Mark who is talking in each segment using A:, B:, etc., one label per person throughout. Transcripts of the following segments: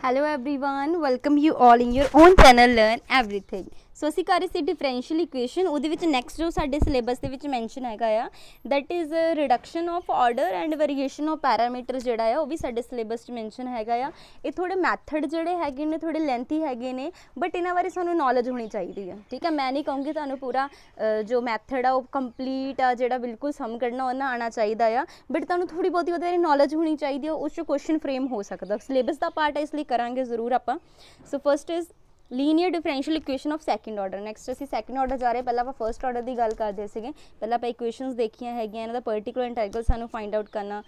A: hello everyone welcome you all in your own channel learn everything ਸੋ ਅਸੀਂ ਕਰੀ ਸੀ differential equation ਉਹਦੇ ਵਿੱਚ next ਜੋ ਸਾਡੇ ਸਿਲੇਬਸ ਦੇ ਵਿੱਚ ਮੈਂਸ਼ਨ ਹੈਗਾ ਆ that is reduction of order and variation of parameter ਜਿਹੜਾ ਆ ਉਹ ਵੀ ਸਾਡੇ ਸਿਲੇਬਸ 'ਚ ਮੈਂਸ਼ਨ ਹੈਗਾ ਆ ਇਹ ਥੋੜੇ ਮੈਥਡ ਜਿਹੜੇ ਹੈਗੇ ਨੇ ਥੋੜੇ ਲੈਂਥੀ ਹੈਗੇ ਨੇ ਬਟ ਇਹਨਾਂ ਬਾਰੇ ਸਾਨੂੰ ਨੌਲੇਜ ਹੋਣੀ ਚਾਹੀਦੀ ਆ ਠੀਕ ਆ ਮੈਂ ਨਹੀਂ ਕਹੂੰਗੀ ਤੁਹਾਨੂੰ ਪੂਰਾ ਜੋ ਮੈਥਡ ਆ ਉਹ ਕੰਪਲੀਟ ਆ ਜਿਹੜਾ ਬਿਲਕੁਲ ਸਮ ਕਰਨਾ ਉਹਨਾਂ ਆਣਾ ਚਾਹੀਦਾ ਆ ਬਟ ਤੁਹਾਨੂੰ ਥੋੜੀ ਬਹੁਤੀ ਉਹਦੇ ਬਾਰੇ ਨੌਲੇਜ ਹੋਣੀ ਚਾਹੀਦੀ ਆ ਉਸ 'ਚ ਕੁਐਸਚਨ ਫਰੇਮ ਹੋ ਸਕਦਾ ਸਿਲੇਬਸ ਦਾ ਪਾਰਟ ਹੈ ਇਸ ਲਈ ਕਰਾਂਗੇ ਜ਼ਰੂਰ ਆਪਾਂ so first is linear differential equation of second order next ਅਸੀਂ ਸੈਕੰਡ ਆਰਡਰ ਜਾ ਰਹੇ ਪਹਿਲਾਂ ਆਪਾਂ ਫਰਸਟ ਆਰਡਰ ਦੀ ਗੱਲ ਕਰਦੇ ਸੀਗੇ ਪਹਿਲਾਂ ਆਪਾਂ ਇਕੁਏਸ਼ਨਸ ਦੇਖੀਆਂ ਹੈਗੀਆਂ ਇਹਨਾਂ ਦਾ ਪਾਰਟਿਕੂਲਰ ਇੰਟੈਗਰਲ ਸਾਨੂੰ ਫਾਈਂਡ ਆਊਟ ਕਰਨਾ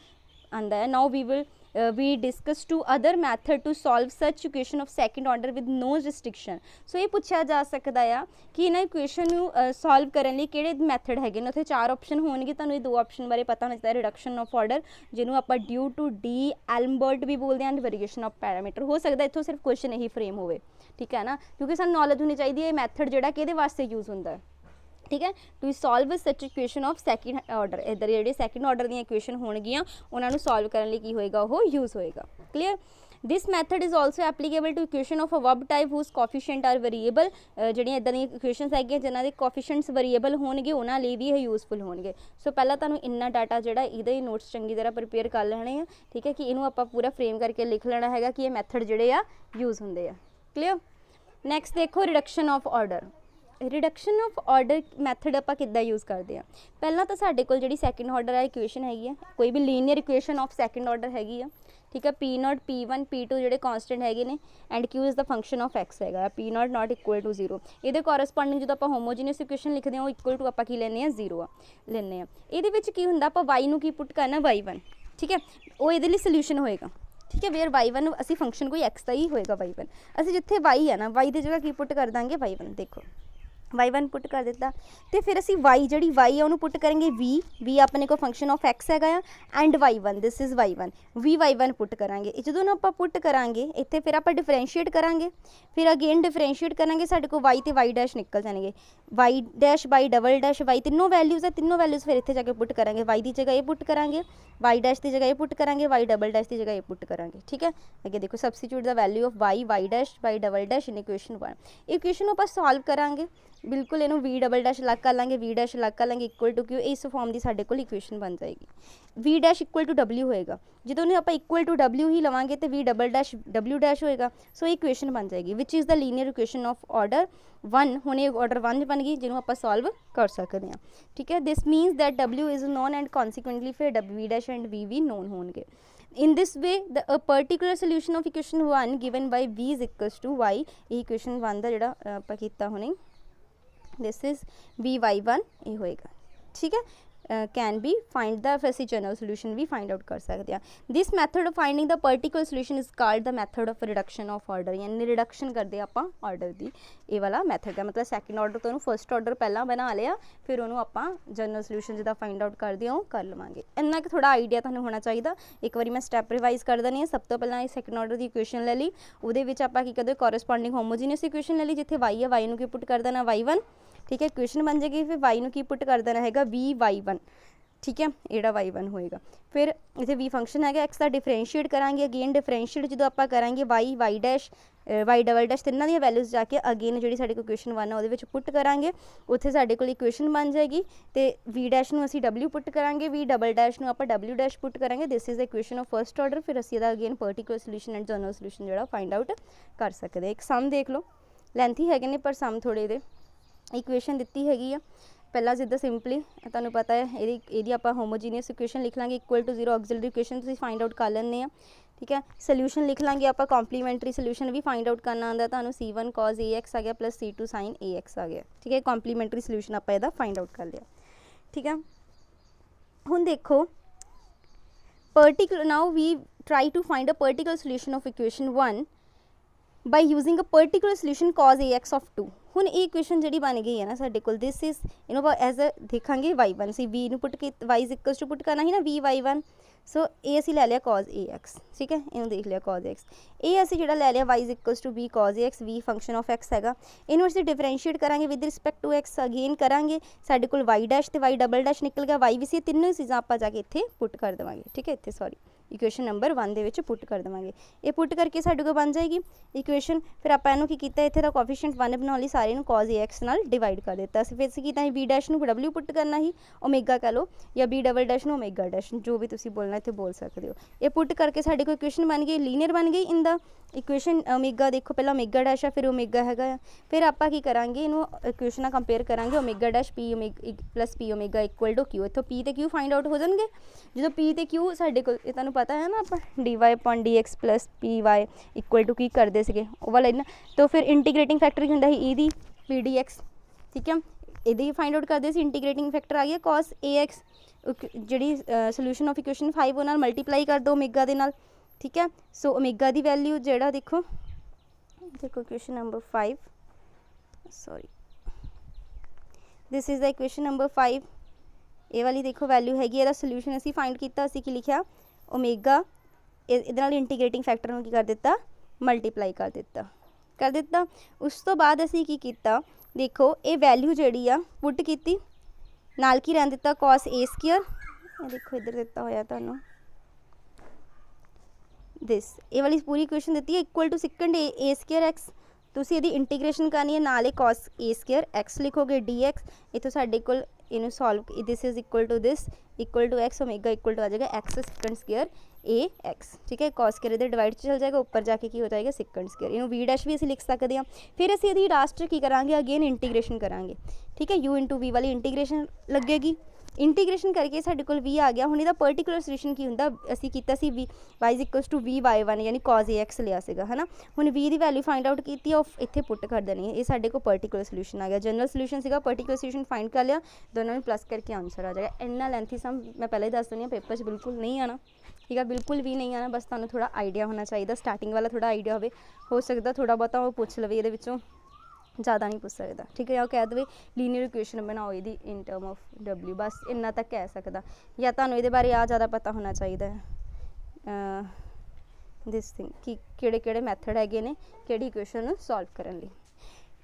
A: ਆਂਦਾ ਹੈ now we will uh, we discuss two other method to solve such equation of second order with no restriction so ਇਹ ਪੁੱਛਿਆ ਜਾ ਸਕਦਾ ਆ ਕਿ ਇਹਨਾਂ ਇਕੁਏਸ਼ਨ ਨੂੰ ਸੋਲਵ ਕਰਨ ਲਈ ਕਿਹੜੇ ਮੈਥਡ ਹੈਗੇ ਨੇ ਉੱਥੇ ਚਾਰ ਆਪਸ਼ਨ ਹੋਣਗੇ ਤੁਹਾਨੂੰ ਇਹ ਦੋ ਆਪਸ਼ਨ ਬਾਰੇ ਪਤਾ ਹੋਣਾ ਚਾਹੀਦਾ ਰਿਡਕਸ਼ਨ ਆਫ ਆਰਡਰ ਜਿਹਨੂੰ ਆਪਾਂ ਡਿਊ ਟੂ ਡੀ ਐਲਮਬਰਟ ਵੀ ਬੋਲਦੇ ਆਂ ਵੇਰੀਏਸ਼ਨ ਆਫ ਪੈਰਾਮੀਟਰ ਹੋ ਸਕਦਾ ਇੱਥੋਂ ਸਿਰਫ ਕੁਐਸਚਨ ਇਹੀ ਫਰੇਮ ਹੋਵੇ ਠੀਕ ਹੈ ਨਾ ਕਿਉਂਕਿ ਸਾਨੂੰ ਨੌਲੇਜ ਹੋਣੀ ਚਾਹੀਦੀ ਹੈ ਇਹ ਮੈਥਡ ਜਿਹੜਾ ਕਿਹਦੇ ਵਾਸਤੇ ਯੂਜ਼ ਹੁੰਦਾ ਹੈ ਠੀਕ ਹੈ to solve such equation of second order ਇਧਰ ਜਿਹੜੇ ਸੈਕਿੰਡ ਆਰਡਰ ਦੀਆਂ ਇਕੁਏਸ਼ਨ ਹੋਣਗੀਆਂ ਉਹਨਾਂ ਨੂੰ ਸੋਲਵ ਕਰਨ ਲਈ ਕੀ ਹੋਏਗਾ ਉਹ ਯੂਜ਼ ਹੋਏਗਾ clear this method is also applicable to equation of a verb type whose coefficient are variable ਜਿਹੜੀਆਂ ਇਦਾਂ ਦੀਆਂ ਇਕੁਏਸ਼ਨਸ ਹੈਗੀਆਂ ਜਿਨ੍ਹਾਂ ਦੇ ਕੋਫੀਸ਼ੀਐਂਟਸ ਵੇਰੀਏਬਲ ਹੋਣਗੇ ਉਹਨਾਂ ਲਈ ਵੀ ਇਹ ਯੂਸਫੁਲ ਹੋਣਗੇ ਸੋ ਪਹਿਲਾਂ ਤੁਹਾਨੂੰ ਇੰਨਾ ਡਾਟਾ ਜਿਹੜਾ ਇਹਦੇ ਹੀ ਨੋਟਸ ਚੰਗੀ ਤਰ੍ਹਾਂ ਪ੍ਰਿਪੇਅਰ ਕਰ ਲੈਣੇ ਆ ਠੀਕ ਹੈ ਕਿ ਇਹਨੂੰ ਆਪਾਂ ਪੂਰਾ ਫਰੇਮ ਕਰਕੇ ਲਿਖ ਲੈਣਾ ਹੈਗਾ ਕਿ ਇਹ ਮੈਥਡ ਜਿਹੜੇ ਆ ਯੂਜ਼ ਹੁੰਦੇ ਆ ਕਲੀਅਰ ਨੈਕਸਟ ਦੇਖੋ reduction of order reduction of order method ਆਪਾਂ ਕਿੱਦਾਂ ਯੂਜ਼ ਕਰਦੇ ਆ ਪਹਿਲਾਂ ਤਾਂ ਸਾਡੇ ਕੋਲ ਜਿਹੜੀ ਸੈਕੰਡ ਆਰਡਰ ਆ ਇਕੁਏਸ਼ਨ ਹੈਗੀ ਆ ਕੋਈ ਵੀ linear equation of second order ਹੈਗੀ ਆ ਠੀਕ ਹੈ p0 p1 p2 ਜਿਹੜੇ ਕਨਸਟੈਂਟ ਹੈਗੇ ਨੇ and q is the function of x ਹੈਗਾ p0 ਨਾਟ ਇਕੁਅਲ ਟੂ 0 ਇਹਦੇ ਕੋਰਸਪੋਂਡਿੰਗ ਜਦੋਂ ਆਪਾਂ ਹੋਮੋਜੀਨਸ ਇਕੁਏਸ਼ਨ ਲਿਖਦੇ ਆ ਉਹ ਇਕੁਅਲ ਟੂ ਆਪਾਂ ਕੀ ਲੈਨੇ ਆ 0 ਆ ਲੈਨੇ ਆ ਇਹਦੇ ਵਿੱਚ ਕੀ ਹੁੰਦਾ ਆਪਾਂ y ਨੂੰ ਕੀ ਪੁੱਟ ਕਰਨਾ y1 ਠੀਕ ਹੈ ਉਹ ਇਹਦੇ ਲਈ ਸੋਲੂਸ਼ਨ ਹੋਏਗਾ ਠੀਕ ਹੈ ਵੇਅਰ y1 ਅਸੀਂ ਫੰਕਸ਼ਨ ਕੋਈ x ਦਾ ਹੀ ਹੋਏਗਾ y1 ਅਸੀਂ ਜਿੱਥੇ y ਹੈ ਨਾ y ਦੀ ਜਗ੍ਹਾ ਕੀ ਪੁੱਟ ਕਰ ਦਾਂਗੇ y1 ਦੇਖੋ वाई वन पुट कर दिता तो फिर असी वाई जी वाई है उन्होंने पुट करेंगे वी वी अपने को फंक्शन ऑफ एक्स हैगा and y one this is y one v y one put करा जो आप पुट करा इतने फिर आप डिफरेंशिएट करा फिर अगेन डिफरेंशिएट करा सा वाई तो वाई डैश निकल जाएंगे y dash y double dash y तीनों वैल्यूज़ है तीनों वैल्यूज़ फिर इतने जाकर पुट करा वाई की जगह ये पुट करा वाई डैश की जगह ये पुट करा वाई डबल डैश की जगह ये पुट करा ठीक है अगर देखो substitute the value of y y dash y double dash in equation one equation आप सॉल्व करा ਬਿਲਕੁਲ ਇਹਨੂੰ v ਡਬਲ ਡੈਸ਼ ਲੱਗ ਕਰ ਲਾਂਗੇ v ਡੈਸ਼ ਲੱਗ ਕਰ ਲਾਂਗੇ ਇਕੁਅਲ ਟੂ q ਇਸ ਫਾਰਮ ਦੀ ਸਾਡੇ ਕੋਲ ਇਕੁਏਸ਼ਨ ਬਣ ਜਾਏਗੀ v dash equal to w ਹੋਏਗਾ ਜਦੋਂ ਇਹਨੂੰ ਆਪਾਂ ਇਕੁਅਲ ਟੂ w ਹੀ ਲਵਾਂਗੇ ਤੇ v double dash w dash ਹੋਏਗਾ ਸੋ ਇਹ ਇਕੁਏਸ਼ਨ ਬਣ ਜਾਏਗੀ ਵਿਚ is the linear equation of order 1 ਹੁਣ ਇਹ ਆਰਡਰ 1 ਬਣ ਗਈ ਜਿਹਨੂੰ ਆਪਾਂ ਸੋਲਵ ਕਰ ਸਕਦੇ ਹਾਂ ਠੀਕ ਹੈ this means that w is known and consequently ਫਿਰ w ਡੈਸ਼ ਐਂਡ v ਵੀ ਨੋਨ ਹੋਣਗੇ in this way the a particular solution of equation 1 given by v is equals to y equation 1 ਦਾ ਜਿਹੜਾ ਆਪਾਂ ਕੀਤਾ ਹੁਣੇ this is v y one ये होएगा ठीक है ਕੈਨ ਬੀ ਫਾਈਂਡ ਦਾ ਫਿਰ ਅਸੀਂ ਜਨਰਲ ਸੋਲੂਸ਼ਨ ਵੀ ਫਾਈਂਡ ਆਊਟ ਕਰ ਸਕਦੇ ਹਾਂ this method of finding the particular solution is called the method of reduction of order ਯਾਨੀ ਰਿਡਕਸ਼ਨ ਕਰਦੇ ਆਪਾਂ ਆਰਡਰ ਦੀ ਇਹ ਵਾਲਾ ਮੈਥਡ ਹੈ ਮਤਲਬ ਸੈਕਿੰਡ ਆਰਡਰ ਤੋਂ ਉਹਨੂੰ ਫਰਸਟ ਆਰਡਰ ਪਹਿਲਾਂ ਬਣਾ ਲਿਆ ਫਿਰ ਉਹਨੂੰ ਆਪਾਂ ਜਨਰਲ ਸੋਲੂਸ਼ਨ ਜਿਹਦਾ ਫਾਈਂਡ ਆਊਟ ਕਰਦੇ ਹਾਂ ਉਹ ਕਰ ਲਵਾਂਗੇ ਇੰਨਾ ਕਿ ਥੋੜਾ ਆਈਡੀਆ ਤੁਹਾਨੂੰ ਹੋਣਾ ਚਾਹੀਦਾ ਇੱਕ ਵਾਰੀ ਮੈਂ ਸਟੈਪ ਰਿਵਾਈਜ਼ ਕਰ ਦਨੀ ਹੈ ਸਭ ਤੋਂ ਪਹਿਲਾਂ ਇਹ ਸੈਕਿੰਡ ਆਰਡਰ ਦੀ ਇਕੁਏਸ਼ਨ ਲੈ ਲਈ ਉਹਦੇ ਵਿੱਚ ਆਪਾਂ ਕੀ ਕਰਦੇ ਕੋਰਸਪੋਂਡਿੰਗ ਹੋਮੋਜੀਨੀਅਸ ਇਕੁਏਸ਼ਨ ਲੈ ਲਈ ਜਿੱਥੇ y ਹੈ y ਨੂੰ ਕੀ ਪੁੱਟ ਕਰ ਦੇਣਾ y1 ਠੀਕ ਹੈ ਇਕੁਏਸ਼ਨ ਬਣ ਜੇਗੀ ਫਿਰ y ਨੂੰ ਕੀ ਪੁੱਟ ਕਰ ਦੇਣਾ ਹੈਗਾ v ਠੀਕ ਹੈ ਇਹੜਾ y1 ਹੋਏਗਾ ਫਿਰ ਇਥੇ v ਫੰਕਸ਼ਨ ਹੈਗਾ x ਦਾ ਡਿਫਰੈਂਸ਼ੀਏਟ ਕਰਾਂਗੇ ਅਗੇਨ ਡਿਫਰੈਂਸ਼ੀਏਟ ਜਦੋਂ ਆਪਾਂ ਕਰਾਂਗੇ y y dash y double dash ਤਿੰਨਾਂ ਦੀਆਂ ਵੈਲਿਊਜ਼ ਜਾ ਕੇ ਅਗੇਨ ਜਿਹੜੀ ਸਾਡੇ ਕੋਲ ਇਕੁਏਸ਼ਨ 1 ਆ ਉਹਦੇ ਵਿੱਚ ਪੁੱਟ ਕਰਾਂਗੇ ਉੱਥੇ ਸਾਡੇ ਕੋਲ ਇਕੁਏਸ਼ਨ ਬਣ ਜਾਏਗੀ ਤੇ v ਡੈਸ਼ ਨੂੰ ਅਸੀਂ w ਪੁੱਟ ਕਰਾਂਗੇ v ਡਬਲ ਡੈਸ਼ ਨੂੰ ਆਪਾਂ w ਡੈਸ਼ ਪੁੱਟ ਕਰਾਂਗੇ this is equation of first order ਫਿਰ ਅਸੀਂ ਇਹਦਾ again particular solution and general solution ਜਿਹੜਾ ਫਾਈਂਡ ਆਊਟ ਕਰ ਸਕਦੇ ਇੱਕ ਸਮ ਦੇਖ ਲਓ ਲੈਂਥੀ ਹੈਗੇ ਨੇ ਪਰ ਸਮ ਥੋੜੇ ਦੇ ਇਕੁਏਸ਼ਨ ਦਿੱਤੀ ਹੈਗੀ ਆ ਪਹਿਲਾ ਜਿੱਦਾਂ ਸਿੰਪਲੀ ਤੁਹਾਨੂੰ ਪਤਾ ਹੈ ਇਹਦੀ ਇਹਦੀ ਆਪਾਂ ਹੋਮੋਜੀਨੀਅਸ ਇਕੁਏਸ਼ਨ ਲਿਖ ਲਾਂਗੇ ਇਕੁਅਲ ਟੂ 0 ਆਕਸਿਲਰੀ ਇਕੁਏਸ਼ਨ ਤੁਸੀਂ ਫਾਈਂਡ ਆਊਟ ਕਰ ਲੈਣੇ ਆ ਠੀਕ ਹੈ ਸੋਲੂਸ਼ਨ ਲਿਖ ਲਾਂਗੇ ਆਪਾਂ ਕੰਪਲੀਮੈਂਟਰੀ ਸੋਲੂਸ਼ਨ ਵੀ ਫਾਈਂਡ ਆਊਟ ਕਰਨਾ ਆਂਦਾ ਤੁਹਾਨੂੰ c1 cos ax ਆ ਗਿਆ ਪਲੱਸ c2 sin ax ਆ ਗਿਆ ਠੀਕ ਹੈ ਕੰਪਲੀਮੈਂਟਰੀ ਸੋਲੂਸ਼ਨ ਆਪਾਂ ਇਹਦਾ ਫਾਈਂਡ ਆਊਟ ਕਰ ਲਿਆ ਠੀਕ ਹੈ ਹੁਣ ਦੇਖੋ particular now we try to find a particular solution of equation 1 by using a particular solution cos a x of two हूँ यवेशन जी बन गई है ना साढ़े को this is in as a देखा वाई वन अभी वी पुट के y is equal to put करना ही ना we y one so a असी लै लिया कॉज ए एक्स ठीक है इन देख लिया कॉज एक्स ए असी जो लै लिया y is equal to b cos a x we function of x है इन असं डिफरेंशिएट करा with respect to x again करा साढ़े वाई डैश तो वाई डबल डैश निकल गया वाई भी सी तीनों ही चीज़ा आप जाके इतने पुट कर देवे ठीक है इतने सॉरी ਇਕੁਏਸ਼ਨ ਨੰਬਰ 1 ਦੇ ਵਿੱਚ ਪੁੱਟ ਕਰ ਦਵਾਂਗੇ ਇਹ ਪੁੱਟ ਕਰਕੇ ਸਾਡੇ ਕੋਲ ਬਣ ਜਾਏਗੀ ਇਕੁਏਸ਼ਨ ਫਿਰ ਆਪਾਂ ਇਹਨੂੰ ਕੀ ਕੀਤਾ ਇੱਥੇ ਦਾ ਕੋਫੀਸ਼ੀਐਂਟ 1 ਬਣਾਉਣ ਲਈ ਸਾਰੇ ਨੂੰ cos ax ਨਾਲ ਡਿਵਾਈਡ ਕਰ ਦਿੱਤਾ ਸੀ ਫਿਰ ਅਸੀਂ ਕੀਤਾ ਹੈ b' ਨੂੰ w ਪੁੱਟ ਕਰਨਾ ਸੀ ਓਮੇਗਾ ਕਹ ਲਓ ਜਾਂ b ਡਬਲ ਡੈਸ਼ ਨੂੰ ਓਮੇਗਾ ਡੈਸ਼ ਜੋ ਵੀ ਤੁਸੀਂ ਬੋਲਣਾ ਇੱਥੇ ਬੋਲ ਸਕਦੇ ਹੋ ਇਹ ਪੁੱਟ ਕਰਕੇ ਸਾਡੇ ਕੋਲ ਇਕੁਏਸ਼ਨ ਬਣ ਗਈ ਲੀਨੀਅਰ ਬਣ ਗਈ ਇਨ ਦਾ ਇਕੁਏਸ਼ਨ ਓਮੇਗਾ ਦੇਖੋ ਪਹਿਲਾਂ ਓਮੇਗਾ ਡੈਸ਼ ਆ ਫਿਰ ਓਮੇਗਾ ਹੈਗਾ ਫਿਰ ਆਪਾਂ ਕੀ ਕਰਾਂਗੇ ਇਹਨੂੰ ਇਕੁਏਸ਼ਨ ਨਾਲ ਕੰਪੇਅਰ ਕਰਾਂਗੇ omega dash p omega p omega equal to q ਇਥੋਂ p ਤੇ q ਫਾਈਂਡ ਆਊਟ ਹੋ ਜਾਣਗੇ ਜਦੋਂ p ਤੇ q ਸਾਡੇ ਕੋਲ ਇਹ ਤੁਹਾਨੂੰ ਪਤਾ ਹੈ ਨਾ ਆਪਾਂ dy/dx py ਕੀ ਕਰਦੇ ਸੀਗੇ ਉਹ ਵਾਲਾ ਇਹਨਾਂ ਤਾਂ ਫਿਰ ਇੰਟੀਗ੍ਰੇਟਿੰਗ ਫੈਕਟਰ ਕੀ ਹੁੰਦਾ ਸੀ e ਦੀ ਪੀ ਠੀਕ ਹੈ ਇਹਦੇ ਹੀ ਫਾਈਂਡ ਆਊਟ ਕਰਦੇ ਸੀ ਇੰਟੀਗ੍ਰੇਟਿੰਗ ਫੈਕਟਰ ਆ ਗਿਆ cos ax ਜਿਹੜੀ ਸੋਲੂਸ਼ਨ ਆਫ ਇਕੁਏਸ਼ਨ 5 ਉਹਨਾਂ ਨਾਲ ਮਲਟੀਪਲਾਈ ਕਰ ਦੋ ਓਮੇਗਾ ਦੇ ਨਾਲ ਠੀਕ ਹੈ ਸੋ ਓਮੇਗਾ ਦੀ ਵੈਲਿਊ ਜਿਹੜਾ ਦੇਖੋ ਦੇਖੋ equation number 5 sorry this is the equation number 5 ਇਹ ਵਾਲੀ ਦੇਖੋ ਵੈਲਿਊ ਹੈਗੀ ਇਹਦਾ ਸੋਲੂਸ਼ਨ ਅਸੀਂ ਫਾਈਂਡ ਕੀਤਾ ਅਸੀਂ ਕੀ ਲਿਖਿਆ ओमेगा ਇਹਦੇ ਨਾਲ ਇੰਟੀਗ੍ਰੇਟਿੰਗ ਫੈਕਟਰ ਨੂੰ ਕੀ ਕਰ ਦਿੱਤਾ ਮਲਟੀਪਲਾਈ ਕਰ ਦਿੱਤਾ ਕਰ ਦਿੱਤਾ ਉਸ ਤੋਂ ਬਾਅਦ ਅਸੀਂ ਕੀ ਕੀਤਾ ਦੇਖੋ ਇਹ ਵੈਲਿਊ ਜਿਹੜੀ ਆ ਪੁੱਟ ਕੀਤੀ ਨਾਲ ਕੀ ਰਹਿਣ ਦਿੱਤਾ cos a ਸਕੁਅਰ ਇਹ ਦੇਖੋ ਇੱਧਰ ਦਿੱਤਾ ਹੋਇਆ ਤੁਹਾਨੂੰ ਦਿਸ ਇਹ ਵਾਲੀ ਪੂਰੀ ਇਕੁਏਸ਼ਨ ਦਿੱਤੀ ਹੈ equal to second a a square x ਤੁਸੀਂ ਇਹਦੀ ਇੰਟੀਗ੍ਰੇਸ਼ਨ ਕਰਨੀ ਹੈ ਨਾਲ ਹੀ cos a ਸਕੁਅਰ x ਲਿਖੋਗੇ dx ਇਥੋਂ ਸਾਡੇ ਕੋਲ ਇਹਨੂੰ solve this is equal to this equal to x omega equal to आ जाएगा x second square a x ठीक है कॉस के रेदर डिवाइड ਚ ਚਲ ਜਾਏਗਾ ਉੱਪਰ ਜਾ ਕੇ ਕੀ ਹੋ ਜਾਏਗਾ ਸੈਕੰਡ ਸਕੁਅਰ ਇਹਨੂੰ v ਡੈਸ਼ ਵੀ ਅਸੀਂ ਲਿਖ ਸਕਦੇ ਹਾਂ ਫਿਰ ਅਸੀਂ ਇਹਦੀ ਲਾਸਟ ਕੀ ਕਰਾਂਗੇ ਅਗੇਨ ਇੰਟੀਗ੍ਰੇਸ਼ਨ ਕਰਾਂਗੇ ਠੀਕ ਹੈ u v ਵਾਲੀ ਇੰਟੀਗ੍ਰੇਸ਼ਨ ਲੱਗੇਗੀ ਇੰਟੀਗ੍ਰੇਸ਼ਨ ਕਰਕੇ ਸਾਡੇ ਕੋਲ v ਆ ਗਿਆ ਹੁਣ ਇਹਦਾ ਪਾਰਟਿਕੂਲਰ ਸੋਲੂਸ਼ਨ ਕੀ ਹੁੰਦਾ ਅਸੀਂ ਕੀਤਾ ਸੀ v y v y1 ਯਾਨੀ cos ax ਲਿਆ ਸੀਗਾ ਹਨਾ ਹੁਣ v ਦੀ ਵੈਲਿਊ ਫਾਈਂਡ ਆਊਟ ਕੀਤੀ ਆਫ ਇੱਥੇ ਪੁੱਟ ਕਰ ਦੇਣੀ ਇਹ ਸਾਡੇ ਕੋਲ ਪਾਰਟਿਕੂਲਰ ਸੋਲੂਸ਼ਨ ਆ ਗਿਆ ਜਨਰਲ ਸੋਲੂਸ਼ਨ ਸੀਗਾ ਪਾਰਟਿਕੂਲਰ ਸੋਲੂਸ਼ਨ ਫਾਈਂਡ ਕਰ ਲਿਆ ਦੋਨਾਂ ਨੂੰ ਪਲੱਸ ਕਰਕੇ ਆਨਸਰ ਆ ਜਾਏਗਾ ਇੰਨਾ ਲੈਂਥੀ ਸਮ ਮੈਂ ਪਹਿਲਾਂ ਹੀ ਦੱਸ ਦਿੰਦੀ ਆ ਪੇਪਰ 'ਚ ਬਿਲਕੁਲ ਨਹੀਂ ਆਣਾ ਠੀਕ ਆ ਬਿਲਕੁਲ ਵੀ ਨਹੀਂ ਆਣਾ ਬਸ ਤੁਹਾਨੂੰ ਥੋੜਾ ਆਈਡੀਆ ਹੋਣਾ ਚਾਹੀਦਾ ਸਟਾਰਟਿੰਗ ਵਾਲਾ ਥੋੜਾ ਆਈਡੀਆ ਹੋਵੇ ਹੋ ਸਕਦਾ ਥੋੜਾ ਬਹੁਤਾ ਉਹ ਪੁੱਛ ਲਵੇ ਇਹਦੇ ਵਿੱਚੋਂ ਜ਼ਿਆਦਾ ਨਹੀਂ ਪੁੱਛ ਸਕਦਾ ਠੀਕ ਹੈ ਜਾਂ ਉਹ ਕਹਿ ਦਵੇ ਲੀਨੀਅਰ ਇਕੁਏਸ਼ਨ ਬਣਾਓ ਇਹਦੀ ਇਨ ਟਰਮ ਆਫ w ਬਸ ਇੰਨਾ ਤੱਕ ਕਹਿ ਸਕਦਾ ਜਾਂ ਤੁਹਾਨੂੰ ਇਹਦੇ ਬਾਰੇ ਆ ਜ਼ਿਆਦਾ ਪਤਾ ਹੋਣਾ ਚਾਹੀਦਾ ਹੈ ਦਿਸ ਥਿੰਗ ਕਿ ਕਿਹੜੇ ਕਿਹੜੇ ਮੈਥਡ ਹੈਗੇ ਨੇ ਕਿਹੜੀ ਇਕੁਏਸ਼ਨ ਨੂੰ ਸੋਲਵ ਕਰਨ ਲਈ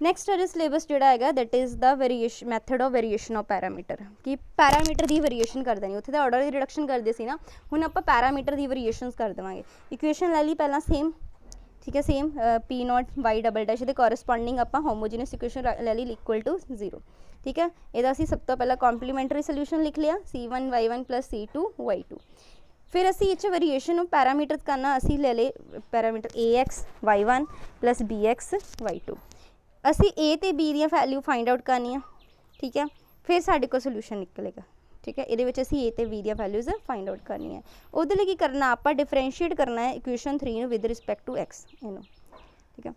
A: ਨੈਕਸਟ ਹੈ ਸਿਲੇਬਸ ਜਿਹੜਾ ਹੈਗਾ that is the variation method of variation of parameter ਕਿ ਪੈਰਾਮੀਟਰ ਦੀ ਵੇਰੀਏਸ਼ਨ ਕਰ ਦੇਣੀ ਉੱਥੇ ਤਾਂ ਆਰਡਰ ਦੀ ਰਿਡਕਸ਼ਨ ਕਰਦੇ ਸੀ ਨਾ ਹੁਣ ਆਪਾਂ ਪੈਰਾਮੀਟਰ ਦੀ ਵੇਰੀਏਸ਼ਨਸ ਕਰ ਦੇਵਾਂਗੇ ਇਕੁਏਸ਼ਨ ਲੈ ਲਈ ਪਹਿਲਾਂ ਸੇਮ ਠੀਕ ਹੈ same p naught y double dash ਦੇ ਕੋਰਸਪੋਂਡਿੰਗ ਆਪਾਂ ਹੋਮੋਜੀਨਸ ਇਕੁਏਸ਼ਨ ਲੈ ਲਈ ਇਕੁਅਲ ਟੂ 0 ਠੀਕ ਹੈ ਇਹਦਾ ਅਸੀਂ ਸਭ ਤੋਂ ਪਹਿਲਾਂ ਕੰਪਲੀਮੈਂਟਰੀ ਸੋਲੂਸ਼ਨ ਲਿਖ ਲਿਆ c1 y1 c2 y2 ਫਿਰ ਅਸੀਂ ਇਹ ਚ ਵੇਰੀਏਸ਼ਨ ਨੂੰ ਪੈਰਾਮੀਟਰ ਕਰਨਾ ਅਸੀਂ ਲੈ ਲਏ parameter ax y1 bx y2 ਅਸੀਂ a ਤੇ b ਦੀਆਂ ਵੈਲਿਊ ਫਾਈਂਡ ਆਊਟ ਕਰਨੀਆਂ ਠੀਕ ਹੈ ਫਿਰ ਸਾਡੇ ਕੋਲ ਸੋਲੂਸ਼ਨ ਨਿਕਲੇਗਾ ਠੀਕ ਹੈ ਇਹਦੇ ਵਿੱਚ ਅਸੀਂ a ਤੇ v ਦੀਆਂ ਵੈਲਿਊਜ਼ ਫਾਈਂਡ ਆਊਟ ਕਰਨੀਆਂ ਉਹਦੇ ਲਈ ਕੀ ਕਰਨਾ ਆਪਾਂ ਡਿਫਰੈਂਸ਼ੀਏਟ ਕਰਨਾ ਹੈ ਇਕੁਏਸ਼ਨ 3 ਨੂੰ ਵਿਦ ਰਿਸਪੈਕਟ ਟੂ x ਇਹਨੂੰ ਠੀਕ ਹੈ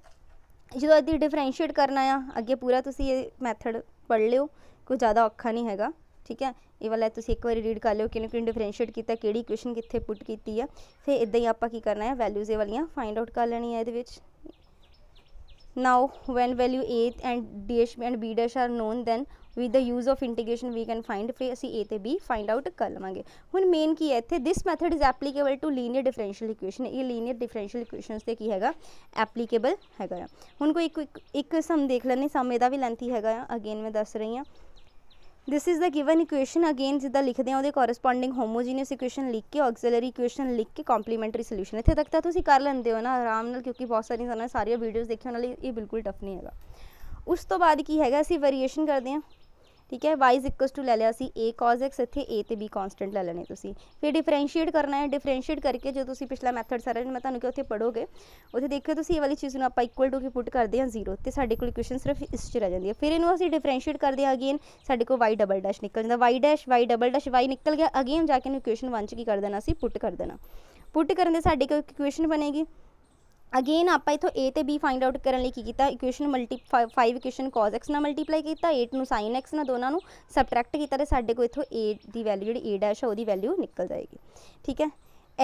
A: ਜਦੋਂ ਅਸੀਂ ਡਿਫਰੈਂਸ਼ੀਏਟ ਕਰਨਾ ਆ ਅੱਗੇ ਪੂਰਾ ਤੁਸੀਂ ਇਹ ਮੈਥਡ ਪੜ੍ਹ ਲਿਓ ਕੋਈ ਜ਼ਿਆਦਾ ਔਖਾ ਨਹੀਂ ਹੈਗਾ ਠੀਕ ਹੈ ਇਹ ਵਾਲਾ ਤੁਸੀਂ ਇੱਕ ਵਾਰੀ ਰੀਡ ਕਰ ਲਿਓ ਕਿਹਨੂੰ ਕਿਹਨੂੰ ਡਿਫਰੈਂਸ਼ੀਏਟ ਕੀਤਾ ਕਿਹੜੀ ਇਕੁਏਸ਼ਨ ਕਿੱਥੇ ਪੁੱਟ ਕੀਤੀ ਆ ਫਿਰ ਇਦਾਂ ਹੀ ਆਪਾਂ ਕੀ ਕਰਨਾ ਹੈ ਵੈਲਿਊਜ਼ ਇਹ ਵਾਲੀਆਂ ਫਾਈਂਡ ਆਊਟ ਕਰ ਲੈਣੀਆਂ ਇਹਦੇ ਵਿੱਚ now when value a and d and b dash are known then with the use of integration we can find ਫਿਰ ਅਸੀਂ a ਤੇ b ਫਾਈਂਡ ਆਊਟ ਕਰ ਲਵਾਂਗੇ ਹੁਣ ਮੇਨ ਕੀ ਹੈ ਇੱਥੇ this method is applicable to linear differential equation ਇਹ ਲੀਨੀਅਰ ਡਿਫਰੈਂਸ਼ੀਅਲ ਇਕੁਏਸ਼ਨਸ ਤੇ ਕੀ ਹੈਗਾ ਐਪਲੀਕੇਬਲ ਹੈਗਾ ਹੁਣ ਕੋਈ ਇੱਕ ਇੱਕ ਸਮ ਦੇਖ ਲੈਣੇ ਸਮ ਇਹਦਾ ਵੀ ਲੈਂਥੀ ਹੈਗਾ ਅਗੇਨ ਮੈਂ ਦੱਸ ਰਹੀ ਹਾਂ this is the given equation again ਜਿੱਦਾਂ ਲਿਖਦੇ ਆ ਉਹਦੇ ਕੋਰਸਪੋਂਡਿੰਗ ਹੋਮੋਜੀਨੀਅਸ ਇਕੁਏਸ਼ਨ ਲਿਖ ਕੇ ਆਕਸੀਲਰੀ ਇਕੁਏਸ਼ਨ ਲਿਖ ਕੇ ਕੰਪਲੀਮੈਂਟਰੀ ਸੋਲੂਸ਼ਨ ਇੱਥੇ ਤੱਕ ਤਾਂ ਤੁਸੀਂ ਕਰ ਲੈਂਦੇ ਹੋ ਨਾ ਆਰਾਮ ਨਾਲ ਕਿਉਂਕਿ ਬਹੁਤ ਸਾਰੀਆਂ ਸਾਰੀਆਂ ਵੀਡੀਓਜ਼ ਦੇਖਣ ਉਹਨਾਂ ਇਹ ਬਿਲਕੁਲ ਟਫ ਨਹੀਂ ਹੈਗਾ ਉਸ ਤੋਂ ਬਾਅਦ ਕੀ ਹੈਗਾ ਅਸੀਂ ਵੇਰੀਏਸ਼ਨ ਕਰਦੇ ਹਾਂ ਠੀਕ ਹੈ y ਲੈ ਲਿਆ ਸੀ a cos x ਇੱਥੇ a ਤੇ b ਕਨਸਟੈਂਟ ਲੈ ਲੈਣੇ ਤੁਸੀਂ ਫਿਰ ਡਿਫਰੈਂਸ਼ੀਏਟ ਕਰਨਾ ਹੈ ਡਿਫਰੈਂਸ਼ੀਏਟ ਕਰਕੇ ਜੋ ਤੁਸੀਂ ਪਿਛਲਾ ਮੈਥਡ ਸਾਰਾ ਮੈਂ ਤੁਹਾਨੂੰ ਕਿ ਉੱਥੇ ਪੜੋਗੇ ਉੱਥੇ ਦੇਖਿਓ ਤੁਸੀਂ ਇਹ ਵਾਲੀ ਚੀਜ਼ ਨੂੰ ਆਪਾਂ ਇਕੁਅਲ ਟੂ ਕੀ ਪੁੱਟ ਕਰਦੇ ਹਾਂ 0 ਤੇ ਸਾਡੇ ਕੋਲ ਇਕੁਏਸ਼ਨ ਸਿਰਫ ਇਸ 'ਚ ਰਹਿ ਜਾਂਦੀ ਹੈ ਫਿਰ ਇਹਨੂੰ ਅਸੀਂ ਡਿਫਰੈਂਸ਼ੀਏਟ ਕਰਦੇ ਹਾਂ ਅਗੇਨ ਸਾਡੇ ਕੋਲ y ਡਬਲ ਡੈਸ਼ ਨਿਕਲ ਜਾਂਦਾ y dash y double dash y ਨਿਕਲ ਗਿਆ ਅਗੇਨ ਜਾ ਕੇ ਇਹਨੂੰ ਇਕੁਏਸ਼ਨ 1 'ਚ ਕੀ ਕਰ ਦੇਣਾ ਅਸੀਂ ਪੁੱਟ ਕਰ ਦੇਣਾ ਪੁੱਟ ਕਰਨ ਦੇ ਸਾਡੇ ਕੋਲ ਇਕੁਏਸ਼ਨ ਬਣੇਗੀ ਅਗੇਨ ਆਪਾਂ ਇਥੋਂ a ਤੇ b ਫਾਈਂਡ ਆਊਟ ਕਰਨ ਲਈ ਕੀ ਕੀਤਾ equation multiply 5 equation cos x ਨਾਲ ਮਲਟੀਪਲਾਈ ਕੀਤਾ 8 ਨੂੰ sin x ਨਾਲ ਦੋਨਾਂ ਨੂੰ ਸਬਟ੍ਰੈਕਟ ਕੀਤਾ ਤੇ ਸਾਡੇ ਕੋਲ ਇਥੋਂ a ਦੀ ਵੈਲਿਊ ਜਿਹੜੀ a' ਹੈ ਉਹਦੀ ਵੈਲਿਊ ਨਿਕਲ ਜਾਏਗੀ ਠੀਕ ਹੈ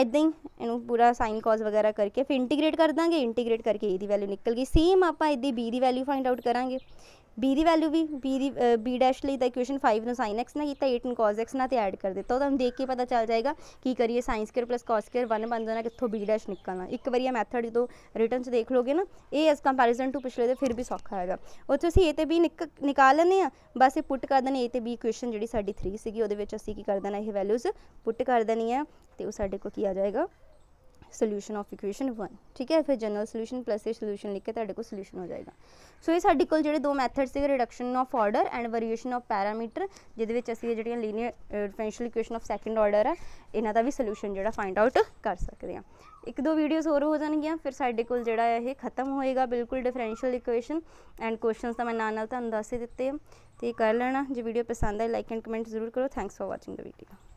A: ਇਦਾਂ ਹੀ ਇਹਨੂੰ ਪੂਰਾ sin cos ਵਗੈਰਾ ਕਰਕੇ ਫਿਰ ਇੰਟੀਗ੍ਰੇਟ ਕਰ ਦਾਂਗੇ ਇੰਟੀਗ੍ਰੇਟ ਕਰਕੇ a ਦੀ ਵੈਲਿਊ ਨਿਕਲ ਗਈ ਸੇਮ ਆਪਾਂ ਇਹਦੀ b ਦੀ ਵੈਲਿਊ ਫਾਈਂਡ ਆਊਟ ਕਰਾਂਗੇ b ਦੀ ਵੈਲਿਊ ਵੀ b ਦੀ b ਡੈਸ਼ ਲਈ ਤਾਂ ਇਕੁਏਸ਼ਨ 5 ਨੂੰ sin x ਨਾਲ ਕੀਤਾ 8 ਨੂੰ cos x ਨਾਲ ਤੇ ਐਡ ਕਰ ਦਿੱਤਾ ਉਹ ਤੁਹਾਨੂੰ ਦੇਖ ਕੇ ਪਤਾ ਚੱਲ ਜਾਏਗਾ ਕੀ ਕਰੀਏ sin² cos² 1 ਬਣ ਜਾਣਾ ਕਿੱਥੋਂ b ਡੈਸ਼ ਨਿਕਲਣਾ ਇੱਕ ਵਾਰੀ ਇਹ ਮੈਥਡ ਜਦੋਂ ਰਿਟਰਨ ਚ ਦੇਖ ਲੋਗੇ ਨਾ ਇਹ ਐਸ ਕੰਪੈਰੀਜ਼ਨ ਟੂ ਪਿਛਲੇ ਦੇ ਫਿਰ ਵੀ ਸੌਖਾ ਹੈਗਾ ਉਹ ਅਸੀਂ a ਤੇ b ਨਿਕਾਲ ਲੈਨੇ ਆ ਬਸ ਇਹ ਪੁੱਟ ਕਰ ਦੇਣੀ a ਤੇ b ਇਕੁਏਸ਼ਨ ਜਿਹੜੀ ਸਾਡੀ 3 ਸੀਗੀ ਉਹਦੇ ਵਿੱਚ ਅਸੀਂ ਕੀ ਕਰ ਦੇਣਾ ਇਹ ਵੈਲਿਊਜ਼ ਪੁੱਟ ਕਰ ਦੇਣੀ ਆ ਤੇ ਉਹ ਸਾਡੇ ਕੋਲ ਕੀ ਆ ਜਾਏਗਾ ਸੋਲੂਸ਼ਨ ਆਫ ਇਕੁਏਸ਼ਨ 1 ਠੀਕ ਹੈ ਫਿਰ ਜਨਰਲ ਸੋਲੂਸ਼ਨ ਪਲੱਸ ਇਹ ਸੋਲੂਸ਼ਨ ਲਿਖ ਕੇ ਤੁਹਾਡੇ ਕੋਲ ਸੋਲੂਸ਼ਨ ਹੋ ਜਾਏਗਾ ਸੋ ਇਹ ਸਾਡੇ ਕੋਲ ਜਿਹੜੇ ਦੋ ਮੈਥਡ ਸੀ reduction of order and variation of parameter ਜਿਹਦੇ ਵਿੱਚ ਅਸੀਂ ਇਹ ਜਿਹੜੀਆਂ linear differential equation of second order ਹੈ ਇਹਨਾਂ ਦਾ ਵੀ ਸੋਲੂਸ਼ਨ ਜਿਹੜਾ ਫਾਈਂਡ ਆਊਟ ਕਰ ਸਕਦੇ ਹਾਂ ਇੱਕ ਦੋ ਵੀਡੀਓਜ਼ ਹੋਰ ਹੋ ਜਾਣਗੀਆਂ ਫਿਰ ਸਾਡੇ ਕੋਲ ਜਿਹੜਾ ਇਹ ਖਤਮ ਹੋਏਗਾ ਬਿਲਕੁਲ ਡਿਫਰੈਂਸ਼ੀਅਲ ਇਕੁਏਸ਼ਨ ਐਂਡ ਕੁਐਸਚਨਸ ਤਾਂ ਮੈਂ ਨਾਲ ਨਾਲ ਤੁਹਾਨੂੰ ਦੱਸ ਹੀ ਦਿੱਤੇ ਆ ਤੇ ਕਰ ਲੈਣਾ ਜੇ ਵੀਡੀਓ ਪਸੰਦ ਆਏ ਲਾਈਕ ਐਂਡ ਕਮੈਂਟ ਜ਼ਰੂਰ ਕਰੋ thanks for watching the video